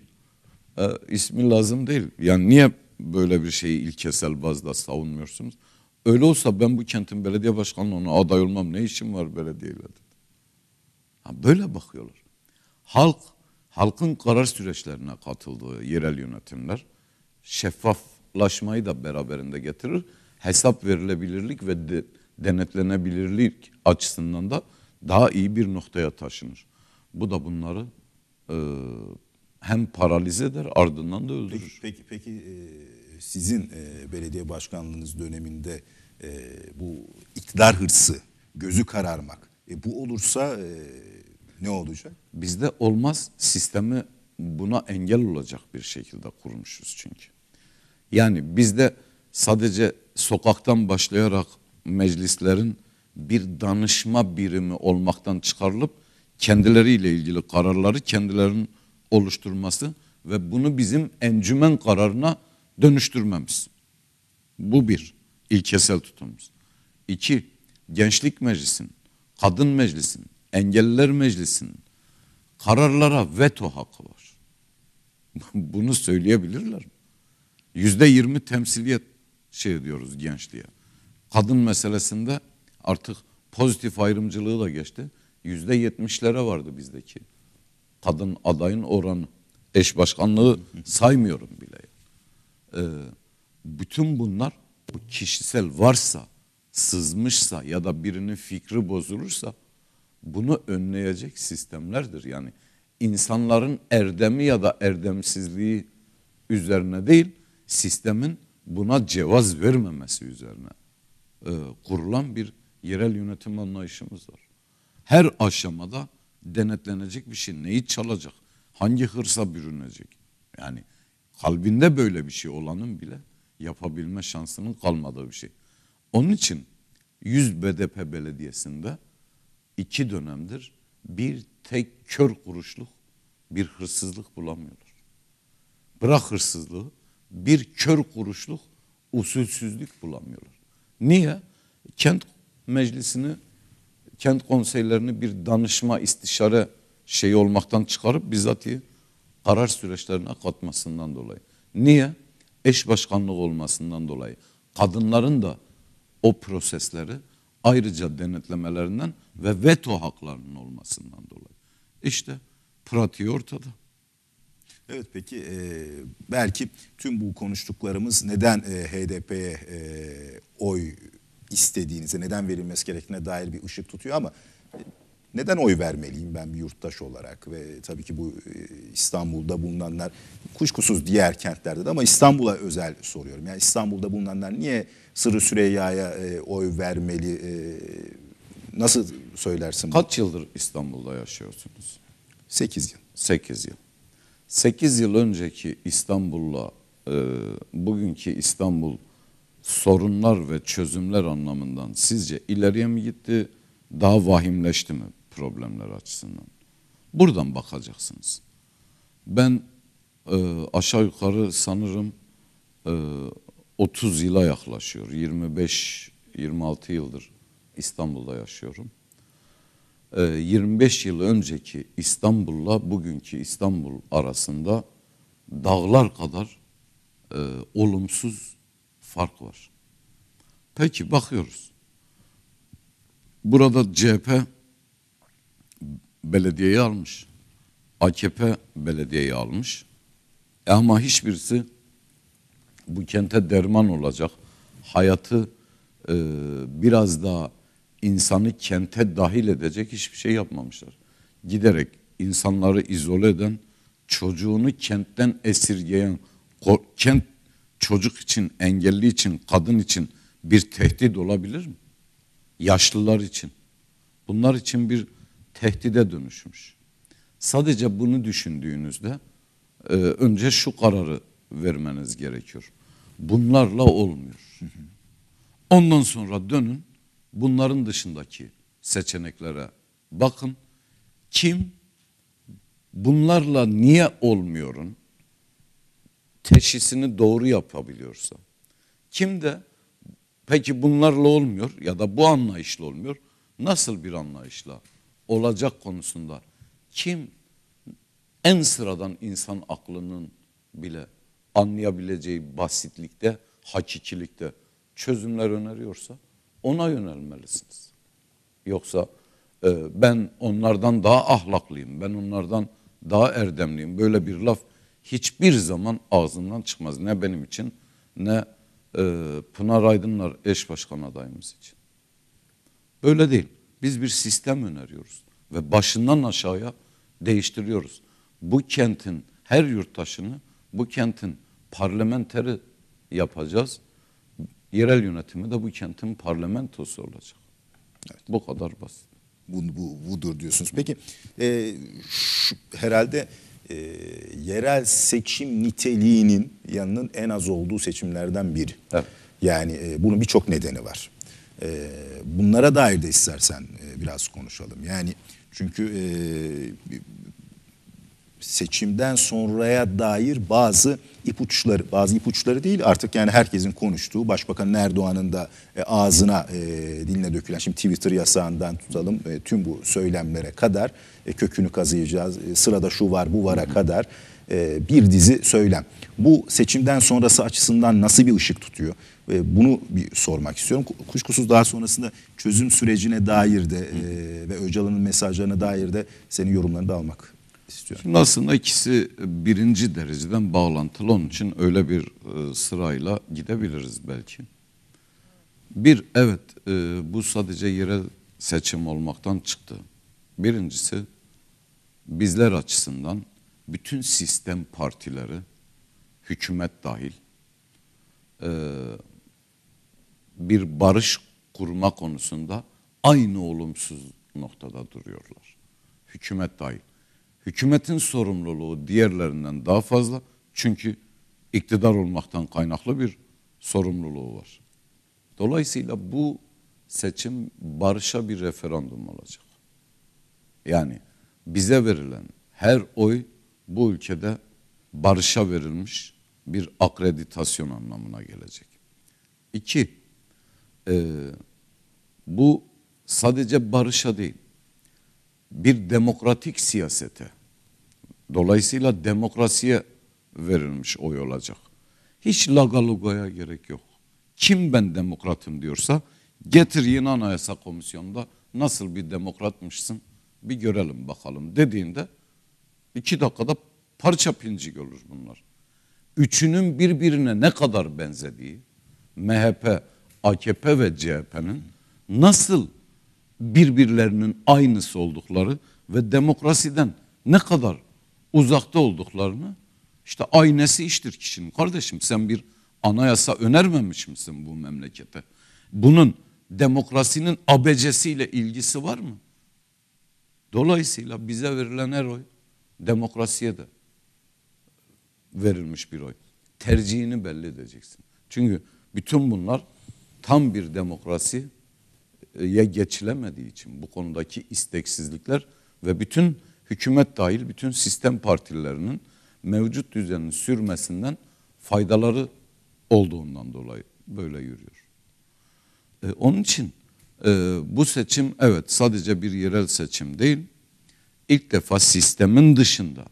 e, ismi lazım değil. Yani niye böyle bir şeyi ilkesel bazda savunmuyorsunuz. Öyle olsa ben bu kentin belediye başkanlığına aday olmam ne işim var belediyeyle dedi. Ha, böyle bakıyorlar. Halk, halkın karar süreçlerine katıldığı yerel yönetimler şeffaflaşmayı da beraberinde getirir. Hesap verilebilirlik ve de, denetlenebilirlik açısından da daha iyi bir noktaya taşınır. Bu da bunları e, hem paraliz eder ardından da öldürür. Peki peki, peki e, sizin e, belediye başkanlığınız döneminde e, bu iktidar hırsı, gözü kararmak bu olursa ne olacak? Bizde olmaz sistemi buna engel olacak bir şekilde kurmuşuz çünkü. Yani bizde sadece sokaktan başlayarak meclislerin bir danışma birimi olmaktan çıkarılıp kendileriyle ilgili kararları kendilerinin oluşturması ve bunu bizim encümen kararına dönüştürmemiz. Bu bir ilkesel tutumumuz. İki, gençlik meclisin, kadın meclisin, engelliler Meclisin kararlara veto hakkı var. bunu söyleyebilirler mi? Yüzde yirmi temsiliyet şey diyoruz gençliğe. Kadın meselesinde artık pozitif ayrımcılığı da geçti. Yüzde yetmişlere vardı bizdeki kadın adayın oranı eş başkanlığı saymıyorum bile. Ee, bütün bunlar bu kişisel varsa, sızmışsa ya da birinin fikri bozulursa bunu önleyecek sistemlerdir. Yani insanların erdemi ya da erdemsizliği üzerine değil, sistemin buna cevaz vermemesi üzerine e, kurulan bir yerel yönetim anlayışımız var. Her aşamada denetlenecek bir şey. Neyi çalacak? Hangi hırsa bürünecek? Yani kalbinde böyle bir şey olanın bile yapabilme şansının kalmadığı bir şey. Onun için 100 BDP belediyesinde iki dönemdir bir tek kör kuruşluk bir hırsızlık bulamıyorlar. Bırak hırsızlığı bir kör kuruşluk usulsüzlük bulamıyorlar. Niye? Kent meclisini kent konseylerini bir danışma istişare şeyi olmaktan çıkarıp bizatihi karar süreçlerine katmasından dolayı. Niye? Eş başkanlık olmasından dolayı. Kadınların da o prosesleri ayrıca denetlemelerinden ve veto haklarının olmasından dolayı. İşte pratiği ortada. Evet peki e, belki tüm bu konuştuklarımız neden e, HDP'ye e, oy istediğinize, neden verilmesi gerektiğine dair bir ışık tutuyor ama e, neden oy vermeliyim ben bir yurttaş olarak ve tabii ki bu e, İstanbul'da bulunanlar kuşkusuz diğer kentlerde de ama İstanbul'a özel soruyorum. Yani İstanbul'da bulunanlar niye Sırrı Süreyya'ya e, oy vermeli nasıl söylersin? Kaç bunu? yıldır İstanbul'da yaşıyorsunuz? 8 yıl. 8 yıl. 8 yıl önceki İstanbul'la bugünkü İstanbul sorunlar ve çözümler anlamından sizce ileriye mi gitti, daha vahimleşti mi problemler açısından? Buradan bakacaksınız. Ben e, aşağı yukarı sanırım e, 30 yıla yaklaşıyor. 25-26 yıldır İstanbul'da yaşıyorum. E, 25 yıl önceki İstanbul'la bugünkü İstanbul arasında dağlar kadar e, olumsuz fark var. Peki bakıyoruz. Burada CHP belediyeyi almış. AKP belediyeyi almış. E ama hiçbirisi bu kente derman olacak. Hayatı e, biraz daha insanı kente dahil edecek hiçbir şey yapmamışlar. Giderek insanları izole eden, çocuğunu kentten esirgeyen, kent çocuk için, engelli için, kadın için bir tehdit olabilir mi? Yaşlılar için. Bunlar için bir tehdide dönüşmüş. Sadece bunu düşündüğünüzde e, önce şu kararı vermeniz gerekiyor. Bunlarla olmuyor. Ondan sonra dönün bunların dışındaki seçeneklere bakın. Kim bunlarla niye olmuyorun? teşhisini doğru yapabiliyorsa. Kim de peki bunlarla olmuyor ya da bu anlayışla olmuyor. Nasıl bir anlayışla olacak konusunda kim en sıradan insan aklının bile anlayabileceği basitlikte, hakikilikte çözümler öneriyorsa ona yönelmelisiniz. Yoksa e, ben onlardan daha ahlaklıyım, ben onlardan daha erdemliyim böyle bir laf hiçbir zaman ağzımdan çıkmaz. Ne benim için ne e, Pınar Aydınlar eş başkan adayımız için. Böyle değil. Biz bir sistem öneriyoruz ve başından aşağıya değiştiriyoruz. Bu kentin her yurttaşını bu kentin parlamenteri yapacağız. Yerel yönetimi de bu kentin parlamentosu olacak. Evet. Bu kadar basit. Bu, bu budur diyorsunuz. Peki e, şu, herhalde e, yerel seçim niteliğinin yanının en az olduğu seçimlerden biri. Evet. Yani e, bunun birçok nedeni var. E, bunlara dair de istersen e, biraz konuşalım. Yani çünkü e, seçimden sonraya dair bazı ipuçları, bazı ipuçları değil artık yani herkesin konuştuğu Başbakan Erdoğan'ın da e, ağzına e, diline dökülen şimdi Twitter yasağından tutalım e, tüm bu söylemlere kadar kökünü kazıyacağız. E, sırada şu var bu vara kadar bir dizi söylem. Bu seçimden sonrası açısından nasıl bir ışık tutuyor? bunu bir sormak istiyorum. Kuşkusuz daha sonrasında çözüm sürecine dair de ve Öcalan'ın mesajlarına dair de senin yorumlarını da almak istiyorum. Şimdi aslında ikisi birinci dereceden bağlantılı. Onun için öyle bir e, sırayla gidebiliriz belki. Bir, evet e, bu sadece yere seçim olmaktan çıktı. Birincisi bizler açısından bütün sistem partileri, hükümet dahil e, bir barış kurma konusunda aynı olumsuz noktada duruyorlar. Hükümet dahil hükümetin sorumluluğu diğerlerinden daha fazla. Çünkü iktidar olmaktan kaynaklı bir sorumluluğu var. Dolayısıyla bu seçim barışa bir referandum olacak. Yani bize verilen her oy bu ülkede barışa verilmiş bir akreditasyon anlamına gelecek. İki, e, bu sadece barışa değil, bir demokratik siyasete. Dolayısıyla demokrasiye verilmiş oy olacak. Hiç lagalugaya gerek yok. Kim ben demokratım diyorsa getir yine anayasa komisyonunda nasıl bir demokratmışsın bir görelim bakalım dediğinde iki dakikada parça pinci olur bunlar. Üçünün birbirine ne kadar benzediği MHP, AKP ve CHP'nin nasıl birbirlerinin aynısı oldukları ve demokrasiden ne kadar uzakta olduklarını işte aynesi iştir kişinin. Kardeşim sen bir anayasa önermemiş misin bu memlekete? Bunun demokrasinin abecesiyle ilgisi var mı? Dolayısıyla bize verilen her oy demokrasiye de verilmiş bir oy. Tercihini belli edeceksin. Çünkü bütün bunlar tam bir demokrasi ya geçilemediği için bu konudaki isteksizlikler ve bütün hükümet dahil bütün sistem partilerinin mevcut düzenin sürmesinden faydaları olduğundan dolayı böyle yürüyor. E, onun için e, bu seçim evet sadece bir yerel seçim değil, ilk defa sistemin dışında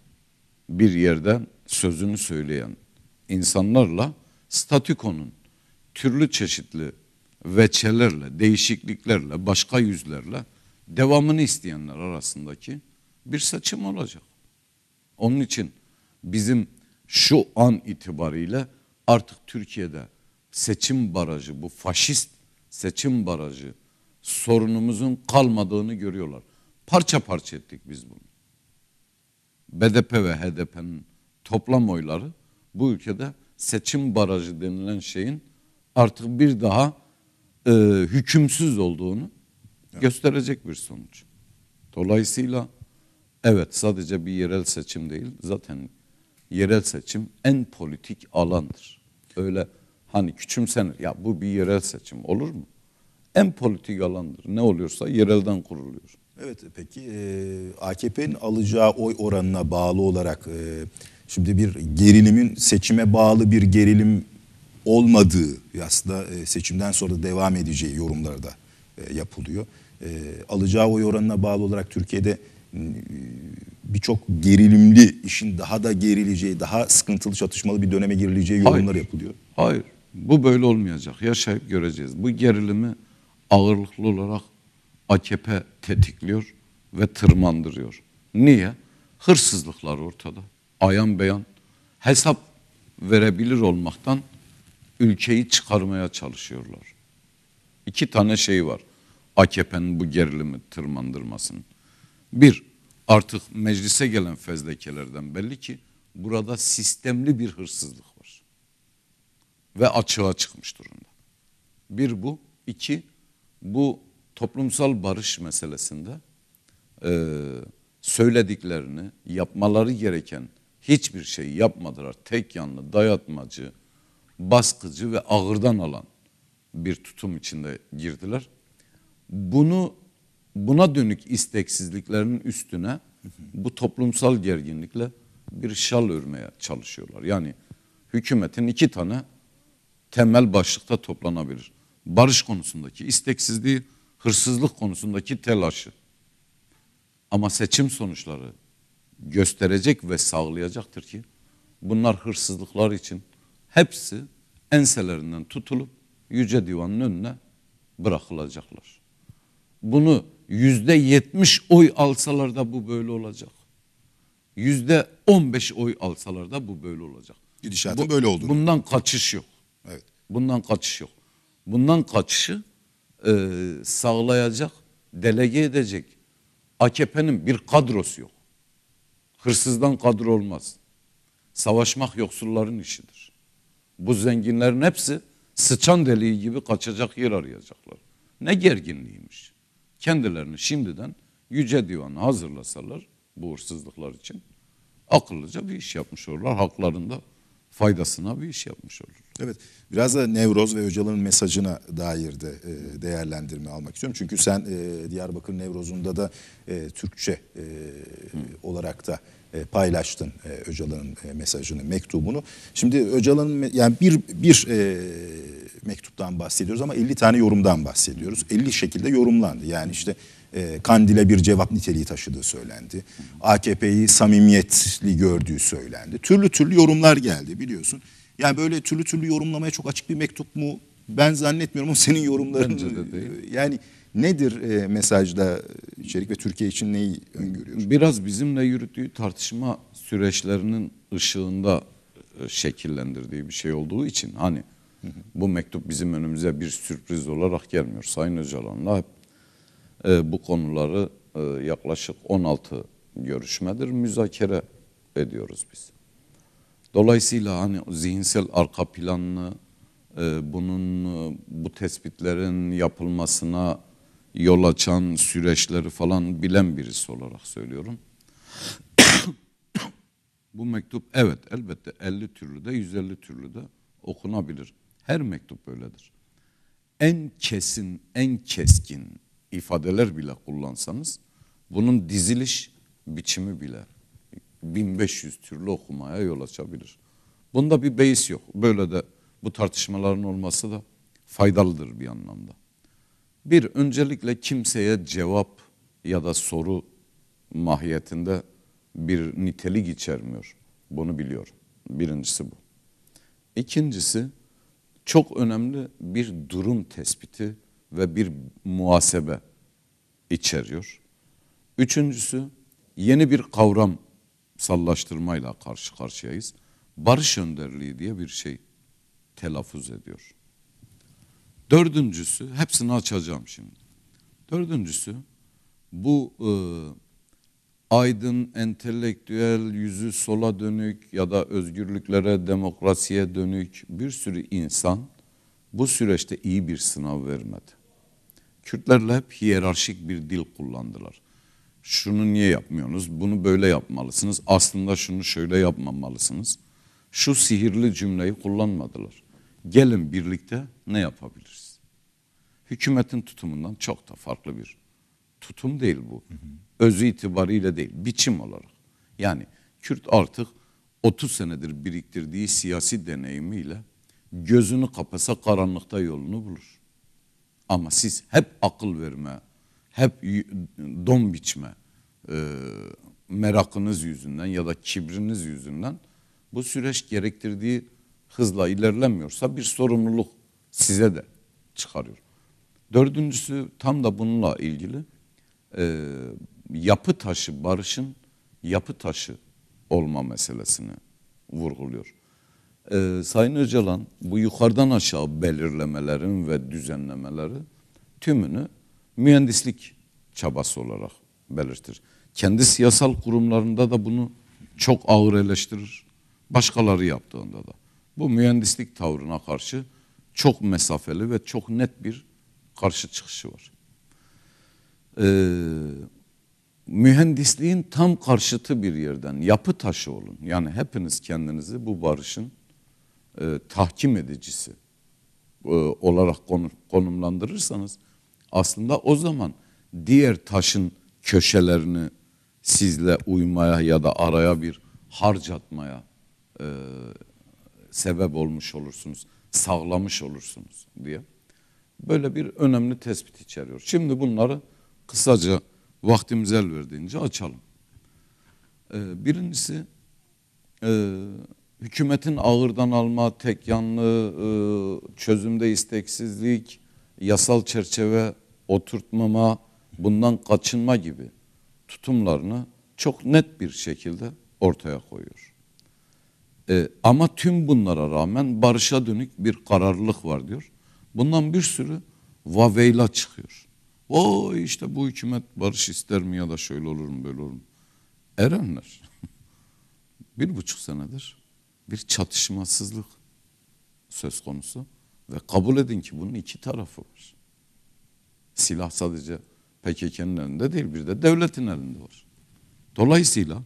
bir yerde sözünü söyleyen insanlarla statükonun türlü çeşitli veçelerle, değişikliklerle, başka yüzlerle devamını isteyenler arasındaki bir seçim olacak. Onun için bizim şu an itibariyle artık Türkiye'de seçim barajı, bu faşist seçim barajı sorunumuzun kalmadığını görüyorlar. Parça parça ettik biz bunu. BDP ve HDP'nin toplam oyları bu ülkede seçim barajı denilen şeyin artık bir daha e, hükümsüz olduğunu gösterecek bir sonuç. Dolayısıyla evet sadece bir yerel seçim değil zaten yerel seçim en politik alandır. Öyle hani küçümsenir ya bu bir yerel seçim olur mu? En politik alandır. Ne oluyorsa yerelden kuruluyor. Evet peki e, AKP'nin alacağı oy oranına bağlı olarak e, şimdi bir gerilimin seçime bağlı bir gerilim olmadığı aslında e, seçimden sonra devam edeceği yorumlarda e, yapılıyor. E, alacağı oy oranına bağlı olarak Türkiye'de birçok gerilimli işin daha da gerileceği, daha sıkıntılı çatışmalı bir döneme girileceği yorumlar hayır, yapılıyor. Hayır. Bu böyle olmayacak. Yaşayıp göreceğiz. Bu gerilimi ağırlıklı olarak AKP tetikliyor ve tırmandırıyor. Niye? Hırsızlıklar ortada. Ayan beyan hesap verebilir olmaktan ülkeyi çıkarmaya çalışıyorlar. İki tane şey var. AKP'nin bu gerilimi tırmandırmasının. Bir, artık meclise gelen fezlekelerden belli ki burada sistemli bir hırsızlık var. Ve açığa çıkmış durumda. Bir bu. iki bu toplumsal barış meselesinde e, söylediklerini, yapmaları gereken hiçbir şey yapmadılar. Tek yanlı, dayatmacı, baskıcı ve ağırdan alan bir tutum içinde girdiler. Bunu buna dönük isteksizliklerinin üstüne bu toplumsal gerginlikle bir şal örmeye çalışıyorlar. Yani hükümetin iki tane temel başlıkta toplanabilir. Barış konusundaki isteksizliği, hırsızlık konusundaki telaşı. Ama seçim sonuçları gösterecek ve sağlayacaktır ki bunlar hırsızlıklar için, hepsi enselerinden tutulup Yüce Divan'ın önüne bırakılacaklar. Bunu yüzde yetmiş oy alsalar da bu böyle olacak. Yüzde on beş oy alsalar da bu böyle olacak. Gidişatın bu, böyle olduğunu. Bundan kaçış yok. Evet. Bundan kaçış yok. Bundan kaçışı e, sağlayacak, delege edecek AKP'nin bir kadrosu yok. Hırsızdan kadro olmaz. Savaşmak yoksulların işidir. Bu zenginlerin hepsi sıçan deliği gibi kaçacak yer arayacaklar. Ne gerginliğiymiş. Kendilerini şimdiden yüce divanı hazırlasalar bu hırsızlıklar için akıllıca bir iş yapmış olurlar. Haklarında faydasına bir iş yapmış olur. Evet biraz da Nevroz ve hocaların mesajına dair de e, değerlendirme almak istiyorum. Çünkü sen e, Diyarbakır Nevroz'unda da e, Türkçe e, olarak da e, paylaştın e, Öcalan'ın e, mesajını, mektubunu. Şimdi Öcalan'ın yani bir bir e, mektuptan bahsediyoruz ama 50 tane yorumdan bahsediyoruz. 50 şekilde yorumlandı. Yani işte e, Kandil'e bir cevap niteliği taşıdığı söylendi. AKP'yi samimiyetli gördüğü söylendi. Türlü türlü yorumlar geldi biliyorsun. Yani böyle türlü türlü yorumlamaya çok açık bir mektup mu? Ben zannetmiyorum ama senin yorumların... Bence de değil. Yani Nedir e, mesajda içerik ve Türkiye için neyi öngörüyorsunuz? Biraz bizimle yürüttüğü tartışma süreçlerinin ışığında e, şekillendirdiği bir şey olduğu için hani hı hı. bu mektup bizim önümüze bir sürpriz olarak gelmiyor. Sayın Öcalan'la hep e, bu konuları e, yaklaşık 16 görüşmedir müzakere ediyoruz biz. Dolayısıyla hani zihinsel arka planını e, bunun e, bu tespitlerin yapılmasına yol açan süreçleri falan bilen birisi olarak söylüyorum. Bu mektup evet elbette 50 türlü de 150 türlü de okunabilir. Her mektup böyledir. En kesin, en keskin ifadeler bile kullansanız bunun diziliş biçimi bile 1500 türlü okumaya yol açabilir. Bunda bir beis yok. Böyle de bu tartışmaların olması da faydalıdır bir anlamda. Bir, öncelikle kimseye cevap ya da soru mahiyetinde bir nitelik içermiyor. Bunu biliyorum. Birincisi bu. İkincisi çok önemli bir durum tespiti ve bir muhasebe içeriyor. Üçüncüsü yeni bir kavram sallaştırmayla karşı karşıyayız. Barış önderliği diye bir şey telaffuz ediyor. Dördüncüsü, hepsini açacağım şimdi. Dördüncüsü, bu e, aydın, entelektüel, yüzü sola dönük ya da özgürlüklere, demokrasiye dönük bir sürü insan bu süreçte iyi bir sınav vermedi. Kürtlerle hep hiyerarşik bir dil kullandılar. Şunu niye yapmıyorsunuz? Bunu böyle yapmalısınız. Aslında şunu şöyle yapmamalısınız. Şu sihirli cümleyi kullanmadılar. Gelin birlikte ne yapabiliriz? hükümetin tutumundan çok da farklı bir tutum değil bu. Hı hı. Özü itibariyle değil, biçim olarak. Yani Kürt artık 30 senedir biriktirdiği siyasi deneyimiyle gözünü kapasa karanlıkta yolunu bulur. Ama siz hep akıl verme, hep don biçme e, merakınız yüzünden ya da kibriniz yüzünden bu süreç gerektirdiği hızla ilerlemiyorsa bir sorumluluk size de çıkarıyor. Dördüncüsü tam da bununla ilgili e, yapı taşı barışın yapı taşı olma meselesini vurguluyor. E, Sayın Öcalan bu yukarıdan aşağı belirlemelerin ve düzenlemeleri tümünü mühendislik çabası olarak belirtir. Kendi siyasal kurumlarında da bunu çok ağır eleştirir. Başkaları yaptığında da. Bu mühendislik tavrına karşı çok mesafeli ve çok net bir karşı çıkışı var. Ee, mühendisliğin tam karşıtı bir yerden yapı taşı olun. Yani hepiniz kendinizi bu barışın e, tahkim edicisi e, olarak konu, konumlandırırsanız aslında o zaman diğer taşın köşelerini sizle uymaya ya da araya bir harcatmaya e, sebep olmuş olursunuz, sağlamış olursunuz diye böyle bir önemli tespit içeriyor. Şimdi bunları kısaca vaktimiz el verdiğince açalım. Ee, birincisi e, hükümetin ağırdan alma, tek yanlı e, çözümde isteksizlik, yasal çerçeve oturtmama, bundan kaçınma gibi tutumlarını çok net bir şekilde ortaya koyuyor. E, ama tüm bunlara rağmen barışa dönük bir kararlılık var diyor. Bundan bir sürü vaveyla çıkıyor. O işte bu hükümet barış ister mi ya da şöyle olur mu böyle olur mu? Erenler. bir buçuk senedir bir çatışmasızlık söz konusu. Ve kabul edin ki bunun iki tarafı var. Silah sadece PKK'nın elinde değil bir de devletin elinde var. Dolayısıyla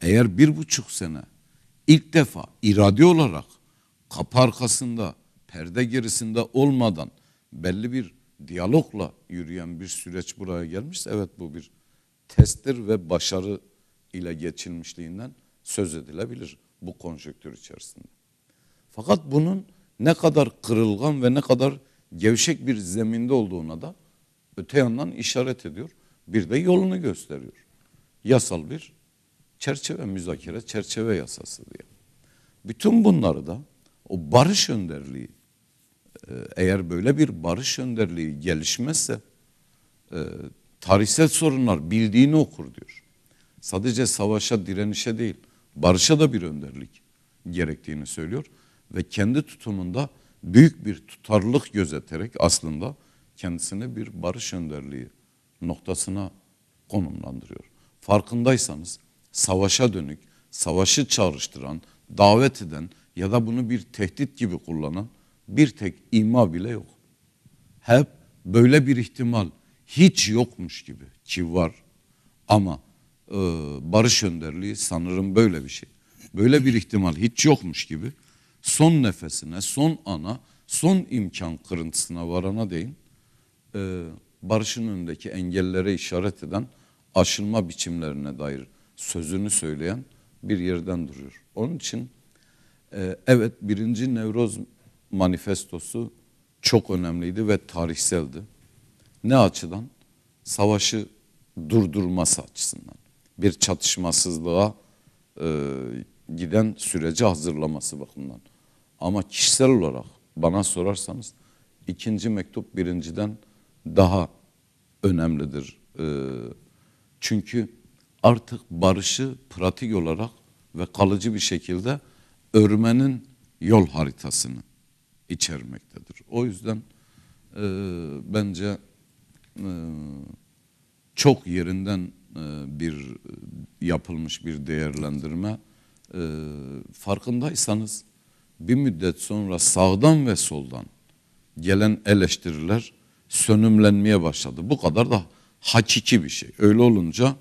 eğer bir buçuk sene ilk defa iradi olarak kapı arkasında perde gerisinde olmadan belli bir diyalogla yürüyen bir süreç buraya gelmişse evet bu bir testtir ve başarı ile geçilmişliğinden söz edilebilir bu konjöktür içerisinde. Fakat bunun ne kadar kırılgan ve ne kadar gevşek bir zeminde olduğuna da öte yandan işaret ediyor. Bir de yolunu gösteriyor. Yasal bir çerçeve müzakere, çerçeve yasası diye. Bütün bunları da o barış önderliği ee, eğer böyle bir barış önderliği gelişmezse e, tarihsel sorunlar bildiğini okur diyor. Sadece savaşa direnişe değil barışa da bir önderlik gerektiğini söylüyor ve kendi tutumunda büyük bir tutarlılık gözeterek aslında kendisini bir barış önderliği noktasına konumlandırıyor. Farkındaysanız savaşa dönük, savaşı çağrıştıran, davet eden ya da bunu bir tehdit gibi kullanan bir tek ima bile yok. Hep böyle bir ihtimal hiç yokmuş gibi ki var. Ama e, barış önderliği sanırım böyle bir şey. Böyle bir ihtimal hiç yokmuş gibi son nefesine, son ana, son imkan kırıntısına varana değin e, barışın önündeki engellere işaret eden aşılma biçimlerine dair sözünü söyleyen bir yerden duruyor. Onun için e, evet birinci nevroz manifestosu çok önemliydi ve tarihseldi. Ne açıdan? Savaşı durdurması açısından. Bir çatışmasızlığa e, giden sürece hazırlaması bakımından. Ama kişisel olarak bana sorarsanız ikinci mektup birinciden daha önemlidir. E, çünkü artık barışı pratik olarak ve kalıcı bir şekilde örmenin yol haritasını içermektedir. O yüzden e, bence e, çok yerinden e, bir yapılmış bir değerlendirme. E, farkındaysanız bir müddet sonra sağdan ve soldan gelen eleştiriler sönümlenmeye başladı. Bu kadar da hakiki bir şey. Öyle olunca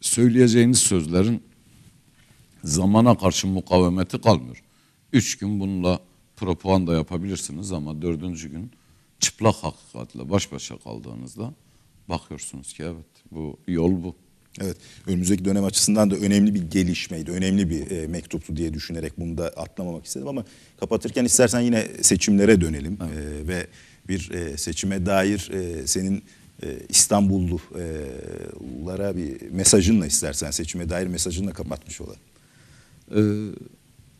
söyleyeceğiniz sözlerin zamana karşı mukavemeti kalmıyor. Üç gün bununla propaganda yapabilirsiniz ama dördüncü gün çıplak hakikatle baş başa kaldığınızda bakıyorsunuz ki evet bu yol bu. Evet, önümüzdeki dönem açısından da önemli bir gelişmeydi, önemli bir e, mektuptu diye düşünerek bunu da atlamamak istedim ama kapatırken istersen yine seçimlere dönelim evet. e, ve bir e, seçime dair e, senin e, İstanbullulara bir mesajınla istersen seçime dair mesajınla kapatmış olalım. Ee,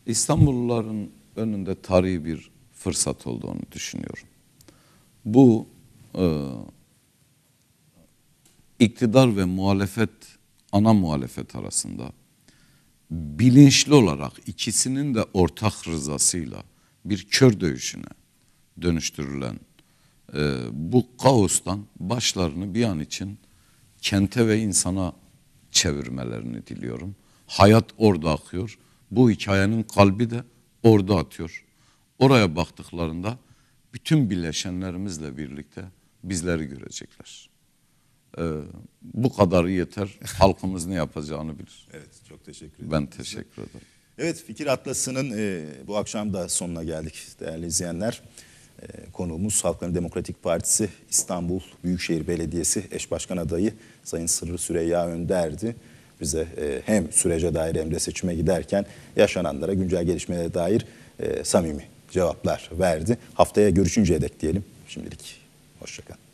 İstanbulluların önünde tarihi bir fırsat olduğunu düşünüyorum. Bu e, iktidar ve muhalefet, ana muhalefet arasında bilinçli olarak ikisinin de ortak rızasıyla bir kör dövüşüne dönüştürülen e, bu kaostan başlarını bir an için kente ve insana çevirmelerini diliyorum. Hayat orada akıyor. Bu hikayenin kalbi de orada atıyor. Oraya baktıklarında bütün bileşenlerimizle birlikte bizleri görecekler. Ee, bu kadarı yeter. Halkımız ne yapacağını bilir. Evet, çok teşekkür ederim. Ben teşekkür ederim. Evet, Fikir Atlası'nın e, bu akşam da sonuna geldik değerli izleyenler. E, konuğumuz Halkların Demokratik Partisi İstanbul Büyükşehir Belediyesi eş başkan adayı Sayın Sırrı Süreyya Önder'di bize e, hem sürece dair hem de seçime giderken yaşananlara, güncel gelişmelere dair e, samimi cevaplar verdi. Haftaya görüşünceye dek diyelim. Şimdilik hoşçakalın.